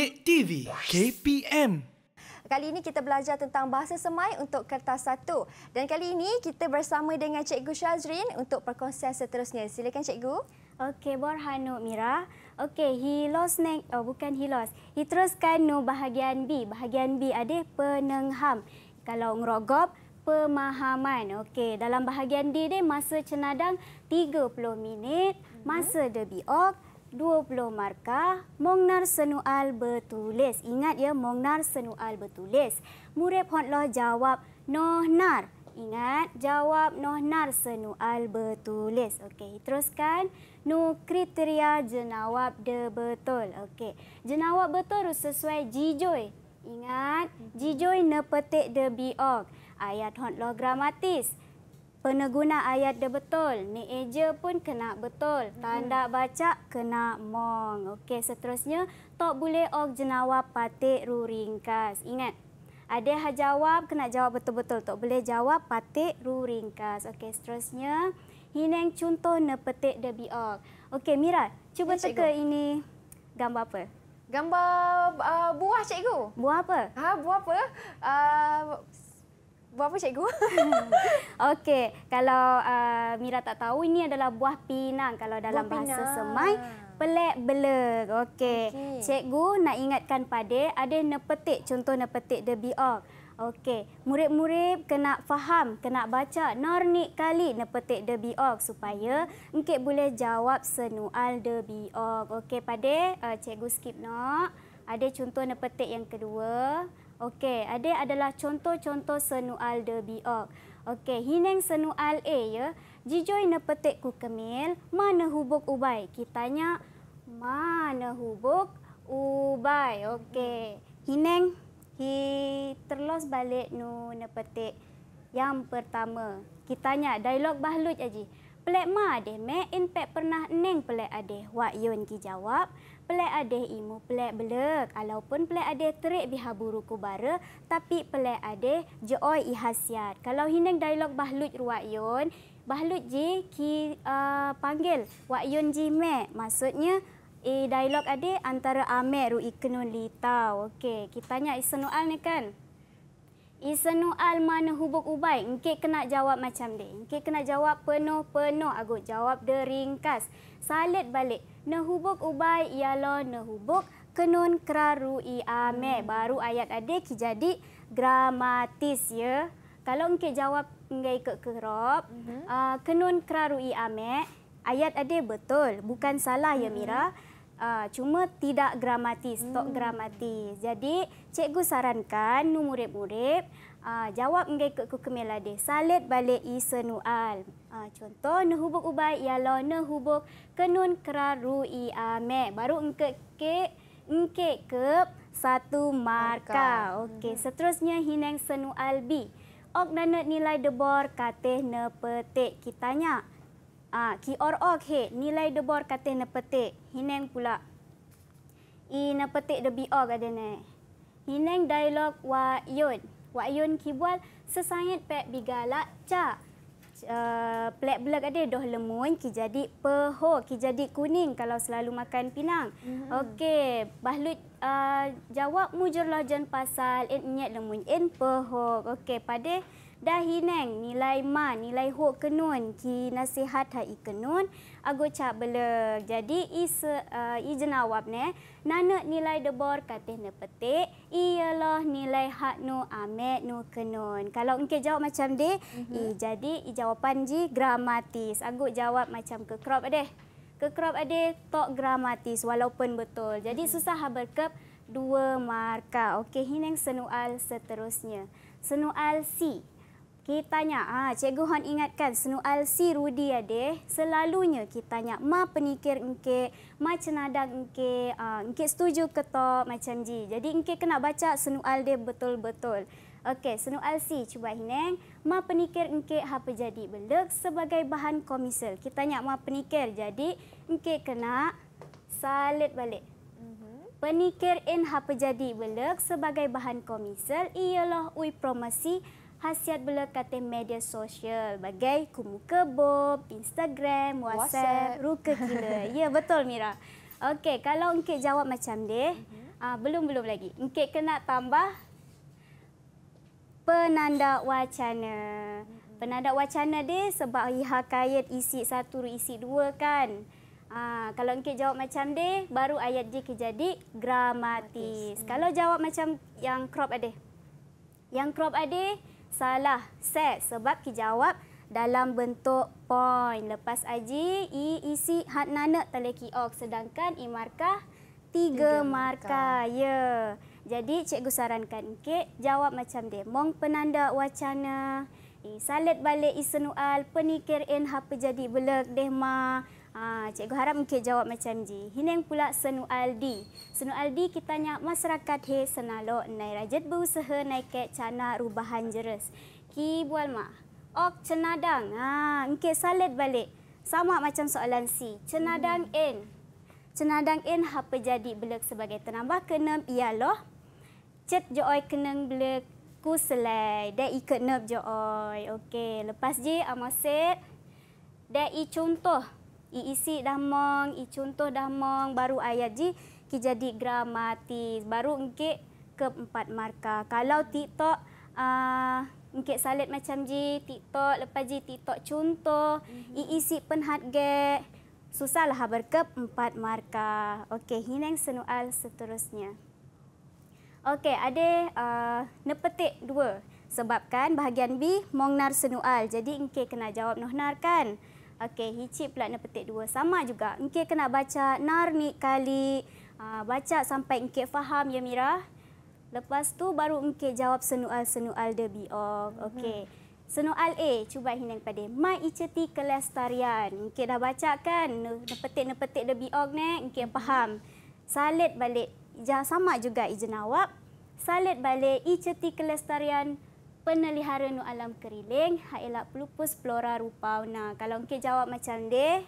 KTV KPM. Kali ini kita belajar tentang bahasa semai untuk kertas satu. Dan kali ini kita bersama dengan Cikgu Syazrin untuk perkongsian seterusnya. Silakan Cikgu. Okey, Borhanuk Mira. Okey, he lost neck. Oh, bukan he lost. He teruskan no bahagian B. Bahagian B ada penengham. Kalau ngerogop, pemahaman. Okey, dalam bahagian D dia masa cenadang 30 minit. Mhm. Masa the be off, 20 markah, Mongnar Senual bertulis. Ingat ya, Mongnar Senual bertulis. Murid Hotloh jawab, Noh Nar. Ingat, jawab Noh Nar Senual bertulis. Okey, teruskan. Nu kriteria jenawab de betul. Okey, jenawab betul sesuai jijoy. Ingat, jijoy ne petik de biog. Ayat Hotloh gramatis. Penegguna ayat dia betul. Ni eja pun kena betul. Hmm. Tanda baca kena mong. Okey, seterusnya. Tok boleh og jenawa patik ru ringkas. Ingat. Ada yang jawab, kena jawab betul-betul. Tok boleh jawab patik ru ringkas. Okey, seterusnya. Hineng contoh ne petik de biok. Okey, Mira. Cuba ya, teka ini gambar apa? Gambar uh, buah, cikgu. Buah apa? Ha, buah apa? Uh, Buah apa cikgu? Okey, kalau uh, Mira tak tahu ini adalah buah pinang kalau dalam buah bahasa pinang. semai pelek bela. Okey. Okay. Cikgu nak ingatkan pada ada nepetik contoh nepetik the biok. Okey, murid-murid kena faham, kena baca Nornik kali nepetik the biok supaya engkit boleh jawab senual the biok. Okey, pada uh, cikgu skip nok. Ada contoh nepetik yang kedua. Okey, ada adalah contoh-contoh senual de biok. Okey, hineng senual A ya. Jijoi ne petik ku kemil, mana hubuk ubai? Kitanya mana hubuk ubai? Okey. Hineng hi terlos balik nu ne petik. Yang pertama, kitanya dialog bahlut aji. Pelik ma deh, me impact pernah neng pelik adeh. Wak Yun ki jawab, pelak adeh imu pelak belek. Alaupun pelak adeh terik bihaburu kubara, tapi pelak adeh jeoi ihasiat. Kalau hineng dialog bahlut ruak yun, bahlut ji ki uh, panggil wak yun ji me. Maksudnya, e dialog adeh antara amek ru ikenun litau. Okey, kita tanya isenual ni kan. Isenu al mana hubuk ubai. Engkit kena jawab macam ni. Engkit kena jawab penuh-penuh agut. Jawab de ringkas. Salit balik. Nehubuk ubai ialo nehubuk kenun keraru i ame. Baru ayat adik jadi gramatis ya. Kalau engkit jawab engkit ikut kerop. Uh, kenun keraru i ame. Ayat ade betul. Bukan salah ya Mira. Hmm. Uh, cuma tidak gramatis, hmm. tak gramatis. Jadi, cikgu sarankan nu murid-murid uh, ah, jawab mengikut ku kemila de. Salat balik isa nu'al. Uh, ah, contoh, nu hubuk ubai ialah nu hubuk kenun keraru ame. Baru engke ke, engke ke satu marka. Okey, hmm. seterusnya hineng senu'al bi. Ok nanut nilai debor kateh ne petik. kitanya. nyak. Ah, ki or ok he, nilai debor kata na petik. Hineng pula. I na petik debi o kata ne. Hineng dialog wa yun. Wa yun ki bual sesayat pek bigala ca. Uh, plek belak ada doh lemun ki jadi peho ki jadi kuning kalau selalu makan pinang. Mm-hmm. Okey, bahlut uh, jawab mujur jan pasal in nyet lemun in peho. Okey, pada dah hineng nilai ma nilai ho kenun ki nasihat ha i kenun agu cak bela jadi is uh, eh, i jenawab ne nana nilai debor kateh ne petik ialah nilai hak nu ame nu kenun kalau engke jawab macam de mm-hmm. i mhm. jadi i jawapan ji gramatis agu jawab macam ke krop adeh ke krop adeh tok gramatis walaupun betul jadi mm-hmm. susah ha berkep dua markah. Okey, hineng senual seterusnya. Senual C. Kitanya, ah ha, Cikgu Hon ingatkan senual Si Rudi ade, selalunya kitanya ma penikir engke, ma cenadang engke, ah ha, engke setuju ke to macam ji. Jadi engke kena baca senual Al betul-betul. Okey, senual Si cuba hineng, ma penikir engke apa jadi belek sebagai bahan komisel. Kitanya ma penikir jadi engke kena salit balik. Mhm. Penikir in apa jadi belek sebagai bahan komisel ialah ui promosi hasiat bela kata media sosial bagai kumu kebob, Instagram, WhatsApp, WhatsApp. ruka kira. ya, betul Mira. Okey, kalau Encik jawab macam deh, uh-huh. uh, huh belum belum lagi. Encik kena tambah penanda wacana. Mhm. Penanda wacana deh sebab iha kayat isi satu, isi dua kan. Ah, kalau engkau jawab macam deh, baru ayat dia kejadi gramatis. Matis. Kalau mhm. jawab macam yang crop ade, yang crop ade, Salah. Set. Sebab Ki jawab dalam bentuk point. Lepas aji, I isi e, hat nanak tali Ki Sedangkan I markah tiga, markah. markah. Ya. Jadi, cikgu sarankan Kek jawab macam dia. Mong penanda wacana. I eh, salat balik isenual. Penikir in hapa jadi belak deh ma. Ha, cikgu harap mungkin jawab macam ni. Hineng pula senu aldi. Senu aldi kita nyak masyarakat he senalo nai rajat berusaha nai ke cana rubahan jeres. Ki bual ma. Ok cenadang. Ha, mungkin salat balik. Sama macam soalan si. Cenadang hmm. en. Cenadang en apa jadi belak sebagai tenambah kenem ialah. Cet jooi keneng belak ku selai. Dia ikut nep jooi. Okey. Lepas je amasit. Dia i contoh i isi dah mong, i contoh dah mong, baru ayat ji ki jadi gramatis. Baru engkit keempat markah. Kalau TikTok uh, ah, engkit salit macam ji, TikTok lepas ji TikTok contoh, mhm. i isi penhat ge. Susahlah berkep empat markah. Okey, hineng senual seterusnya. Okey, ada uh, nepetik dua. Sebabkan bahagian B mongnar senual. Jadi engke kena jawab nohnar kan? Okey, hicip pula nak petik dua. Sama juga. Mungkin kena baca narni kali. Ah, baca sampai engkir faham ya Mira. Lepas tu baru engkir jawab senual-senual the be all. Mhm. Okey. Senual A, cuba hina pada Mai Iceti Kelestarian. Engkir dah baca kan? Nepetik-nepetik the be all ni. Engkir mhm. faham. Salit balik. Ja, sama juga ijen awak. Salit balik Iceti Kelestarian penelihara nu alam keriling ialah pelupus flora rupau. Nah, kalau engke jawab macam deh,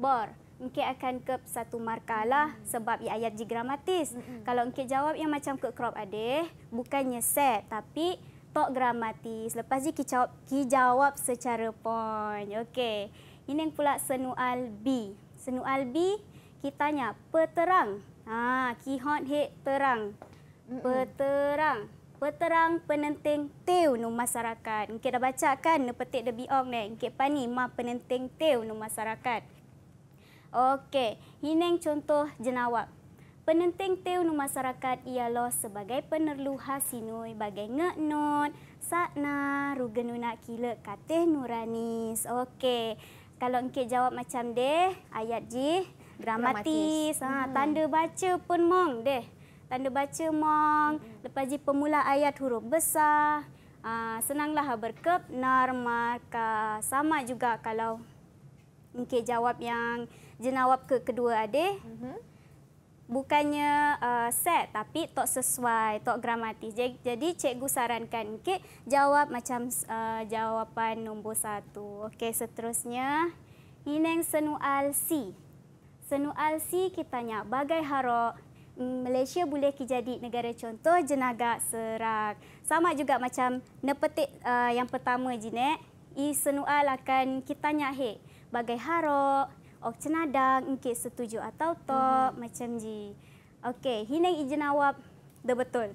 bor. Engke akan ke satu markalah lah sebab ia ayat ji gramatis. hmm Kalau engke jawab yang macam ke crop adeh, bukannya set tapi tok gramatis. Lepas ji ki jawab, ki jawab secara point. Okey. Ini yang pula senual B. Senual B kita tanya peterang. Ha, ki hot hit terang. Peterang peterang penenting teu nu masyarakat. Engke dah baca kan ne petik de biong ne engke pani ma penenting teu nu masyarakat. Okey, hineng contoh jenawak. Penenting teu nu masyarakat ialah sebagai penerlu hasinui bagai ngeknot, sakna, rugenuna kile katih nuranis. Okey, kalau engke jawab macam deh, ayat ji, dramatis, dramatis. Ha, hmm. tanda baca pun mong deh tanda baca mong, lepas je pemula ayat huruf besar. Aa, ah, senanglah berkep, nar, markah. Sama juga kalau mungkin jawab yang jenawab ke kedua adik. Mhm. Bukannya uh, set tapi tak sesuai, tak gramatis. Jadi cikgu sarankan okay, jawab macam uh, jawapan nombor satu. Okey, seterusnya. ini yang al si. Senu si kita nyak bagai harok Hmm, Malaysia boleh jadi negara contoh jenaga serak. Sama juga macam nepetik uh, yang pertama jinet, i senual akan kita nyahe bagai harok, ok cenadang, engkit setuju atau tak hmm. macam ji. Okey, hineng i jenawab de betul.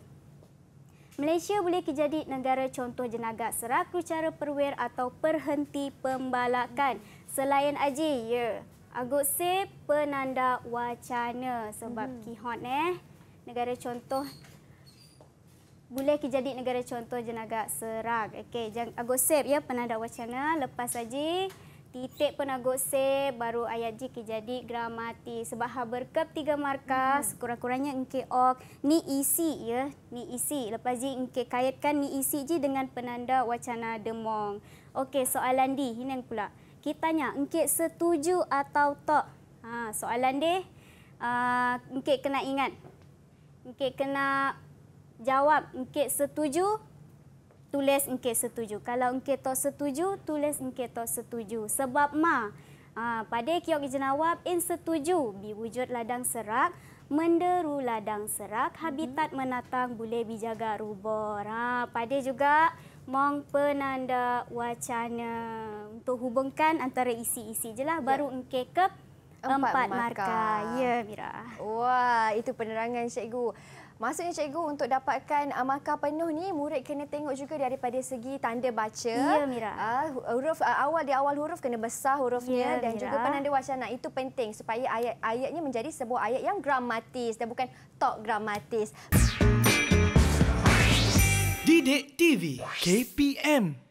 Malaysia boleh jadi negara contoh jenaga serak cara perwer atau perhenti pembalakan. Selain aji, ya. Yeah. Agut se penanda wacana sebab hmm. kihot eh. Negara contoh boleh ke jadi negara contoh jenaga serak. Okey, jang agut se ya penanda wacana lepas saja titik pun agut se baru ayat ji ke jadi gramati sebab ha berkep tiga markas hmm. kurang-kurangnya engke ok ni isi ya ni isi lepas ji engke kaitkan ni isi ji dengan penanda wacana demong. Okey, soalan di hinang pula. Kita tanya, Engkit setuju atau tak? Ha, soalan dia, uh, ah, Engkit kena ingat. Engkit kena jawab, Engkit setuju, tulis Engkit setuju. Kalau Engkit tak setuju, tulis Engkit tak setuju. Sebab ma, uh, pada kiok jenawab, In setuju, biwujud ladang serak, menderu ladang serak, mhm. habitat mm -hmm. menatang boleh bijaga rubor. Ha, pada juga, mong penanda wacana untuk hubungkan antara isi-isi je lah. Ya. Baru yeah. engkir ke empat, empat markah. markah. Ya, Mira. Wah, itu penerangan cikgu. Maksudnya cikgu untuk dapatkan uh, penuh ni murid kena tengok juga daripada segi tanda baca. Ya Mira. Uh, huruf uh, awal di awal huruf kena besar hurufnya ya, dan Mira. juga penanda wacana itu penting supaya ayat-ayatnya menjadi sebuah ayat yang gramatis dan bukan tok gramatis. Didik TV KPM